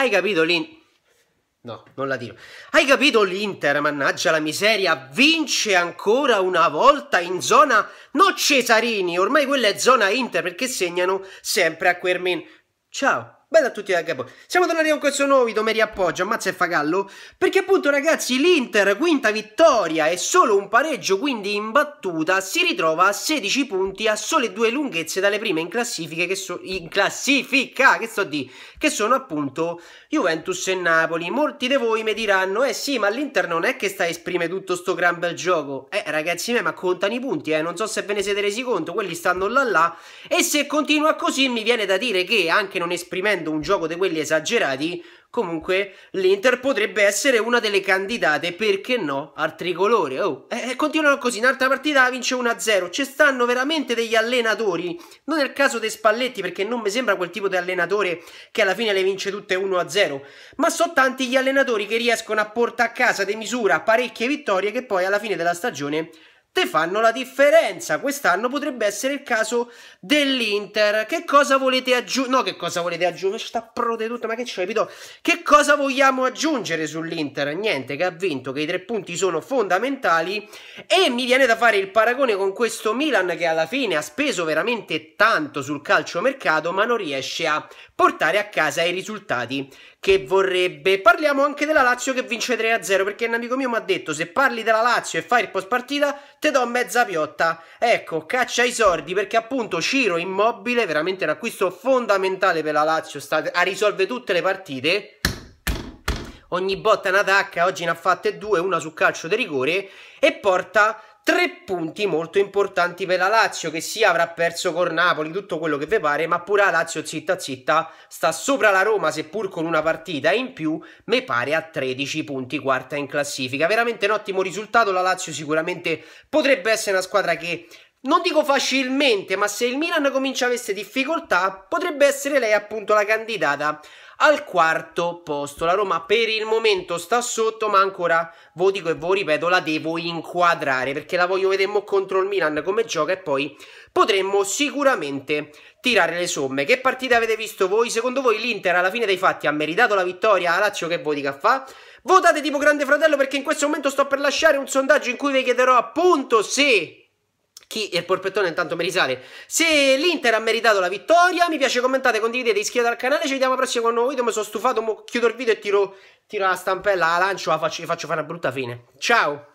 Hai capito l'Inter? No, non la tiro. Hai capito l'Inter, mannaggia la miseria, vince ancora una volta in zona, no Cesarini, ormai quella è zona Inter perché segnano sempre a Quermin. Ciao. Bella a tutti ragazzi, siamo tornati con questo nuovo video, mi riappoggio, ammazza e fagallo Perché appunto ragazzi l'Inter, quinta vittoria e solo un pareggio quindi in battuta Si ritrova a 16 punti a sole due lunghezze dalle prime in, classifiche che so, in classifica che, sto di, che sono appunto Juventus e Napoli Molti di voi mi diranno, eh sì ma l'Inter non è che sta a esprimere tutto sto gran bel gioco Eh ragazzi ma contano i punti eh, non so se ve ne siete resi conto, quelli stanno là là E se continua così mi viene da dire che anche non esprimendo essendo un gioco di quelli esagerati, comunque l'Inter potrebbe essere una delle candidate, perché no, al tricolore. Oh, e, e continuano così, in altra partita vince 1-0. Ci stanno veramente degli allenatori, non è il caso dei Spalletti, perché non mi sembra quel tipo di allenatore che alla fine le vince tutte 1-0, ma sono tanti gli allenatori che riescono a portare a casa di misura parecchie vittorie che poi alla fine della stagione te fanno la differenza. Quest'anno potrebbe essere il caso dell'Inter. Che cosa volete aggiungere? No, che cosa volete aggiungere? Sta prode tutto, ma che c'è, capito? Che cosa vogliamo aggiungere sull'Inter? Niente, che ha vinto, che i tre punti sono fondamentali e mi viene da fare il paragone con questo Milan che alla fine ha speso veramente tanto sul calciomercato, ma non riesce a portare a casa i risultati che vorrebbe. Parliamo anche della Lazio che vince 3-0, perché un amico mio mi ha detto se parli della Lazio e fai il post partita te do mezza piotta. Ecco, caccia i sordi perché appunto Ciro immobile, veramente un acquisto fondamentale per la Lazio, sta a risolve tutte le partite. Ogni botta in attacca, oggi ne ha fatte due, una su calcio di rigore e porta Tre punti molto importanti per la Lazio che sì avrà perso con Napoli, tutto quello che vi pare, ma pure la Lazio zitta zitta sta sopra la Roma seppur con una partita in più, mi pare a 13 punti quarta in classifica. Veramente un ottimo risultato, la Lazio sicuramente potrebbe essere una squadra che non dico facilmente, ma se il Milan comincia a avere difficoltà, potrebbe essere lei appunto la candidata al quarto posto. La Roma per il momento sta sotto, ma ancora, vi dico e vi ripeto, la devo inquadrare perché la voglio vedere contro il Milan come gioca e poi potremmo sicuramente tirare le somme. Che partita avete visto voi? Secondo voi l'Inter alla fine dei fatti ha meritato la vittoria? A Lazio che voti che fa? Votate tipo Grande Fratello perché in questo momento sto per lasciare un sondaggio in cui vi chiederò appunto se chi è il polpettone intanto me li sale. Se l'Inter ha meritato la vittoria, mi piace commentate, condividete, iscrivetevi al canale, ci vediamo al prossimo con nuovo video, mi sono stufato, chiudo il video e tiro, tiro la stampella, la lancio, la faccio, faccio fare una brutta fine. Ciao!